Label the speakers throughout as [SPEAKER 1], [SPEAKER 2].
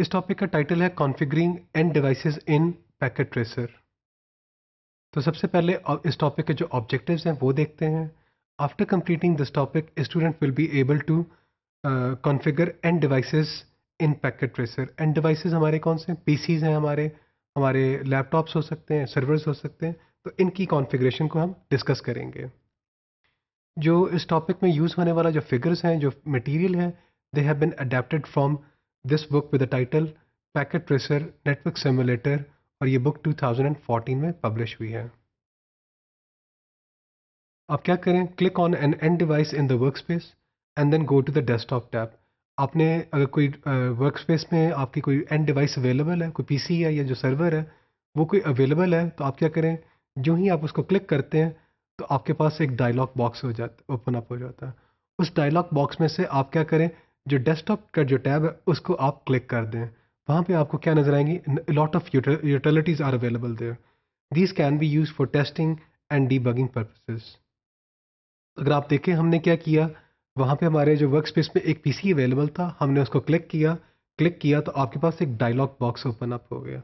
[SPEAKER 1] इस टॉपिक का टाइटल है configuring end devices in Packet Tracer तो सबसे पहले इस टॉपिक के जो ऑब्जेक्टिव्स हैं वो देखते हैं after completing this topic student will be able to configure end devices in Packet Tracer end devices हमारे कौन से पीसीज हैं हमारे हमारे लैपटॉप्स हो सकते हैं सर्वर्स हो सकते हैं तो इनकी कॉन्फ़िगरेशन को हम डिस्कस करेंगे जो इस टॉपिक में यूज़ होने वाला जो फिगर्स हैं जो मटीरियल है they have been adapted from this book with the title Packet Tracer network simulator और ये बुक 2014 में पब्लिश हुई है अब क्या करें click on an end device in the work space and then go to the desktop tab आपने अगर कोई वर्क स्पेस में आपकी कोई एंड डिवाइस अवेलेबल है कोई पीसी है या जो सर्वर है वो कोई अवेलेबल है तो आप क्या करें जो ही आप उसको क्लिक करते हैं तो आपके पास एक डायलॉग बॉक्स हो जाता ओपन अप हो जाता है उस डायलॉग बॉक्स में से आप क्या करें जो डेस्कटॉप का जो टैब है उसको आप क्लिक कर दें वहाँ पे आपको क्या नज़र आएंगी lot of utilities are available there this can be use for testing and debugging purposes अगर आप देखें हमने क्या किया वहाँ पे हमारे जो वर्क स्पेस में एक पीसी अवेलेबल था हमने उसको क्लिक किया क्लिक किया तो आपके पास एक डायलॉग बॉक्स ओपन अप हो गया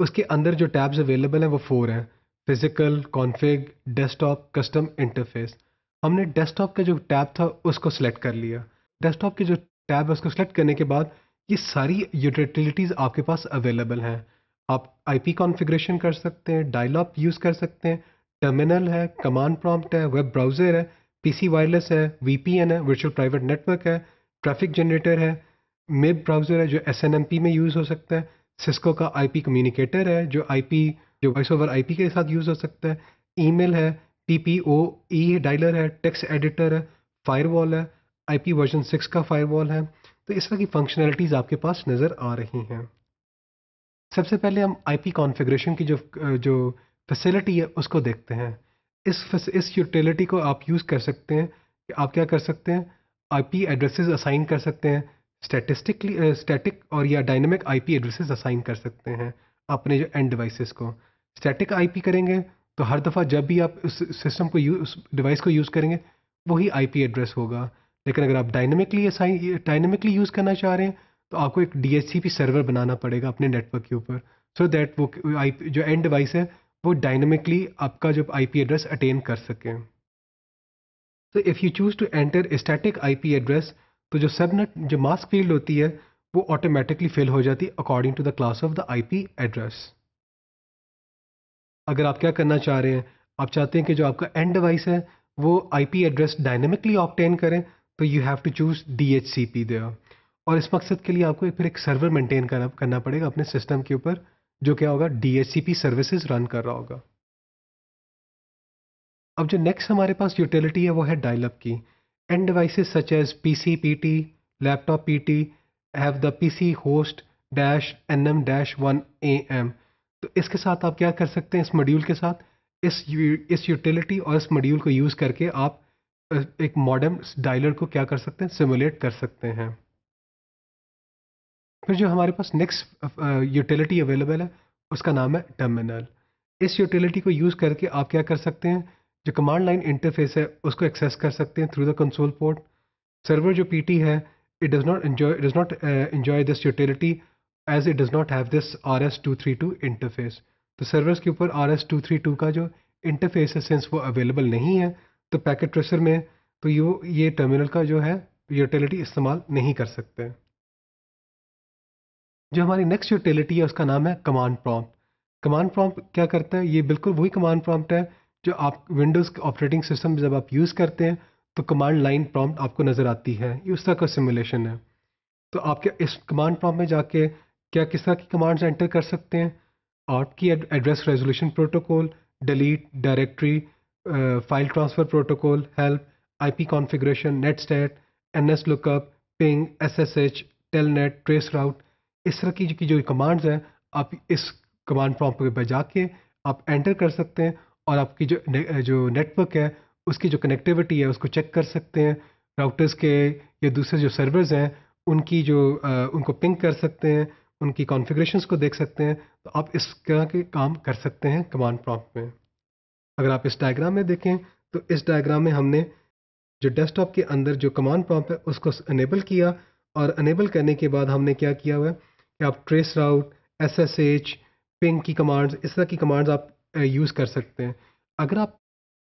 [SPEAKER 1] उसके अंदर जो टैब्स अवेलेबल हैं वो फोर हैं physical config desktop custom interface हमने डेस्कटॉप का जो टैब था उसको सेलेक्ट कर लिया डेस्कटॉप के जो टैब उसको सेलेक्ट करने के बाद ये सारी यूटिलिटीज़ आपके पास अवेलेबल हैं आप आईपी कॉन्फ़िगरेशन कर सकते हैं डायलॉप यूज़ कर सकते हैं टर्मिनल है कमांड प्रॉम्प्ट है वेब ब्राउज़र है पीसी वायरलेस है वीपीएन है वर्चुअल प्राइवेट नेटवर्क है ट्रैफिक जनरेटर है मेब ब्राउज़र है जो एस में यूज़ हो सकता है सिस्को का आईपी कम्युनिकेटर है जो आईपी जो वॉइस ओवर आईपी के साथ यूज़ हो सकता है ईमेल है ई डायलर e है टेक्स्ट एडिटर है फायरवॉल है आई वर्जन सिक्स का फायरवॉल है तो इस तरह की फंक्शनैलिटीज़ आपके पास नज़र आ रही हैं सबसे पहले हम आई पी कॉन्फ़िगरेशन की जो जो फैसिलिटी है उसको देखते हैं इस इस यूटिलिटी को आप यूज़ कर सकते हैं कि आप क्या कर सकते हैं आई पी एड्रेसेस असाइन कर सकते हैं स्टेटिस्टिकली स्टैटिक और या dynamic I P addresses assign कर सकते हैं अपने जो एंड डिवाइसेस को स्टैटिक आई पी करेंगे तो हर दफ़ा जब भी आप उस सिस्टम को यूज उस डिवाइस को यूज़ करेंगे वही आई पी एड्रेस होगा लेकिन अगर आप डायनेमिकली असाइन डायनेमिकली यूज़ करना चाह रहे हैं तो आपको एक डी सर्वर बनाना पड़ेगा अपने नेटवर्क के ऊपर सो दैट वो आई जो एंड डिवाइस है वो डायनेमिकली आपका जो आई एड्रेस अटेन कर सकें तो if you choose to enter static I address तो जो सब जो मास्क फील्ड होती है वो ऑटोमेटिकली फिल हो जाती है according to the class of the I address अगर आप क्या करना चाह रहे हैं आप चाहते हैं कि जो आपका एंड डिवाइस है वो आई एड्रेस डायनेमिकली ऑप्टेन करें तो you have to choose D H C P there और इस मकसद के लिए आपको एक फिर एक सर्वर मेंटेन करना करना पड़ेगा अपने सिस्टम के ऊपर जो क्या होगा D H C P services run कर रहा होगा अब जो नेक्स्ट हमारे पास यूटिलिटी है वो है डायलअप की end device such as P C P T laptop P T have the P C host dash N M dash one A M तो इसके साथ आप क्या कर सकते हैं इस मॉड्यूल के साथ इस यू इस यूटिलिटी और इस मॉड्यूल को यूज़ करके आप एक मॉडर्न डायलर को क्या कर सकते हैं सिमुलेट कर सकते हैं फिर जो हमारे पास नेक्स्ट यूटिलिटी अवेलेबल है उसका नाम है टर्मिनल इस यूटिलिटी को यूज़ करके आप क्या कर सकते हैं जो कमांड लाइन इंटरफेस है उसको एक्सेस कर सकते हैं through the console port server जो पीटी है it does not enjoy does not enjoy this utility as it does not have this R S two three two interface तो servers के ऊपर R S two three two का जो interface है since वो available नहीं है तो पैकेट ट्रेसर में तो यू ये टर्मिनल का जो है यूटिलिटी इस्तेमाल नहीं कर सकते जो हमारी नेक्स्ट यूटिलिटी है उसका नाम है कमांड प्रॉम्प्ट कमांड प्रॉम्प्ट क्या करता है ये बिल्कुल वही कमांड प्रॉम्प्ट है जो आप विंडोज़ ऑपरेटिंग सिस्टम जब आप यूज़ करते हैं तो कमांड लाइन प्रॉम्प्ट आपको नज़र आती है ये उस तरह का सिमुलेशन है तो आप क्या इस कमांड प्रॉम्प्ट में जाके क्या किस तरह की कमांड्स एंटर कर सकते हैं आपकी address resolution protocol delete directory uh, file transfer protocol, help, IP configuration, netstat, nslookup, ping, ssh, telnet, route इस तरह की जो, कमांड्स हैं आप इस कमांड प्रॉम्प्ट पे के आप एंटर कर सकते हैं और आपकी जो uh, जो नेटवर्क है उसकी जो कनेक्टिविटी है उसको चेक कर सकते हैं राउटर्स के या दूसरे जो सर्वर्स हैं उनकी जो आ, uh, उनको पिंक कर सकते हैं उनकी कॉन्फ़िगरेशंस को देख सकते हैं तो आप इस तरह के काम कर सकते हैं कमांड प्रॉम्प्ट में अगर आप इस डायग्राम में देखें तो इस डायग्राम में हमने जो डेस्कटॉप के अंदर जो कमांड प्रॉम्प्ट है उसको अनेबल किया और अनेबल करने के बाद हमने क्या किया हुआ है कि आप trace route S S H ping की कमांड्स इस तरह की कमांड्स आप यूज़ कर सकते हैं अगर आप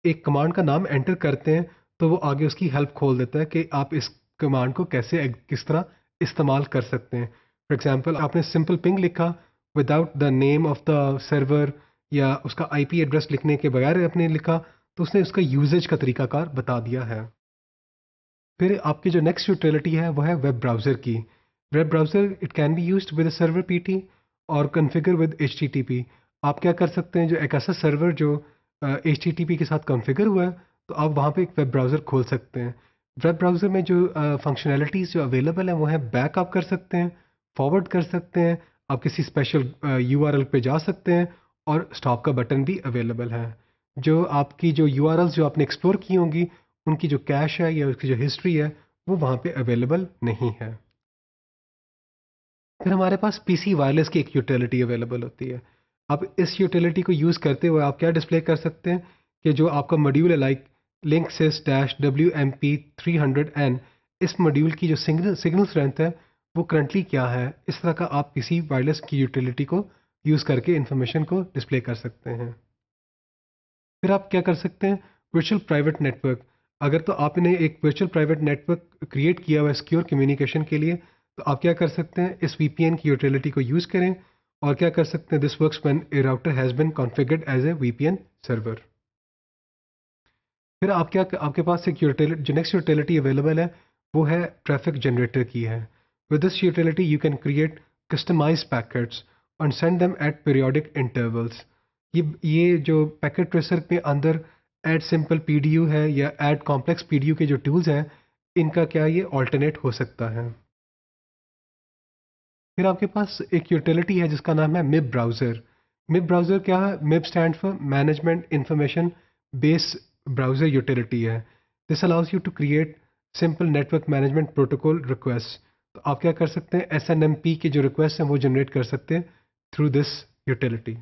[SPEAKER 1] एक कमांड का नाम एंटर करते हैं तो वो आगे उसकी हेल्प खोल देता है कि आप इस कमांड को कैसे किस तरह इस्तेमाल कर सकते हैं फॉर एग्ज़ाम्पल आपने सिंपल पिंग लिखा without the name of the server या उसका आईपी एड्रेस लिखने के बगैर आपने लिखा तो उसने उसका यूजेज का तरीकाकार बता दिया है फिर आपकी जो नेक्स्ट यूटिलिटी है वह है वेब ब्राउज़र की web browser it can be use with server P और कन्फिगर विद एच आप क्या कर सकते हैं जो एक ऐसा सर्वर जो एच uh, के साथ कन्फिगर हुआ है तो आप वहाँ पे एक वेब ब्राउज़र खोल सकते हैं वेब ब्राउज़र में जो फंक्शनैलिटीज़ uh, जो अवेलेबल हैं वो है बैक आप कर सकते हैं फॉरवर्ड कर सकते हैं आप किसी स्पेशल यू uh, पे जा सकते हैं और स्टॉप का बटन भी अवेलेबल है जो आपकी जो यू जो आपने एक्सप्लोर की होंगी उनकी जो कैश है या उसकी जो हिस्ट्री है वो वहाँ पे अवेलेबल नहीं है फिर हमारे पास पीसी वायरलेस की एक यूटिलिटी अवेलेबल होती है अब इस यूटिलिटी को यूज़ करते हुए आप क्या डिस्प्ले कर सकते हैं कि जो आपका मॉड्यूल है like Linksys dash W M P three hundred N इस मॉड्यूल की जो सिग्नल सिग्नल स्ट्रेंथ है वो करंटली क्या है इस तरह का आप किसी वायरलेस की यूटिलिटी को यूज़ करके इन्फॉर्मेशन को डिस्प्ले कर सकते हैं फिर आप क्या कर सकते हैं वर्चुअल प्राइवेट नेटवर्क अगर तो आपने एक वर्चुअल प्राइवेट नेटवर्क क्रिएट किया हुआ है सिक्योर कम्युनिकेशन के लिए तो आप क्या कर सकते हैं इस वी की यूटिलिटी को यूज़ करें और क्या कर सकते हैं this works when a router has been configured as a V server फिर आप क्या आपके पास एक जो नेक्स्ट यूटिलिटी अवेलेबल है वो है ट्रैफिक जनरेटर की है with this utility you can create customize packets and send them at periodic intervals ये ये जो पैकेट ट्रेसर के अंदर एट सिंपल पी है या एट कॉम्प्लेक्स पी के जो टूल्स हैं इनका क्या ये ऑल्टरनेट हो सकता है फिर आपके पास एक यूटिलिटी है जिसका नाम है मिप ब्राउज़र मिप ब्राउज़र क्या है MIB stand for management information base browser utility है this allows you to create simple network management protocol request तो आप क्या कर सकते हैं एस एन एम पी के जो रिक्वेस्ट हैं वो जनरेट कर सकते हैं थ्रू दिस यूटिलिटी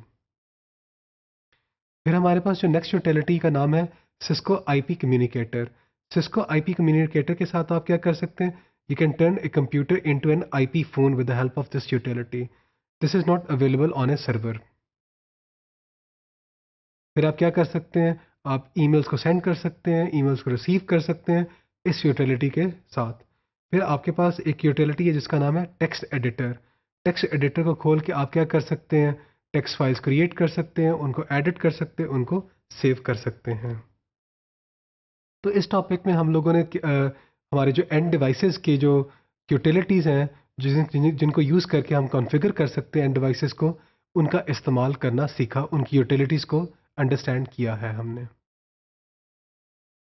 [SPEAKER 1] फिर हमारे पास जो नेक्स्ट यूटिलिटी का नाम है Cisco IP communicator Cisco IP communicator के साथ आप क्या कर सकते हैं you can turn a computer into an IP phone with the help of this utility this is not available on a server फिर आप क्या कर सकते हैं आप ईमेल्स को सेंड कर सकते हैं ईमेल्स को रिसीव कर सकते हैं इस यूटिलिटी के साथ फिर आपके पास एक यूटिलिटी है जिसका नाम है टेक्स्ट एडिटर टेक्स्ट एडिटर को खोल के आप क्या कर सकते हैं टेक्स्ट फाइल्स क्रिएट कर सकते हैं उनको एडिट कर सकते हैं उनको सेव कर सकते हैं तो इस टॉपिक में हम लोगों ने आ, हमारे जो एंड डिवाइसेस के जो यूटिलिटीज़ हैं जिन जिनको यूज़ करके हम कॉन्फ़िगर कर सकते हैं एंड डिवाइसेस को उनका इस्तेमाल करना सीखा उनकी यूटिलिटीज़ को अंडरस्टैंड किया है हमने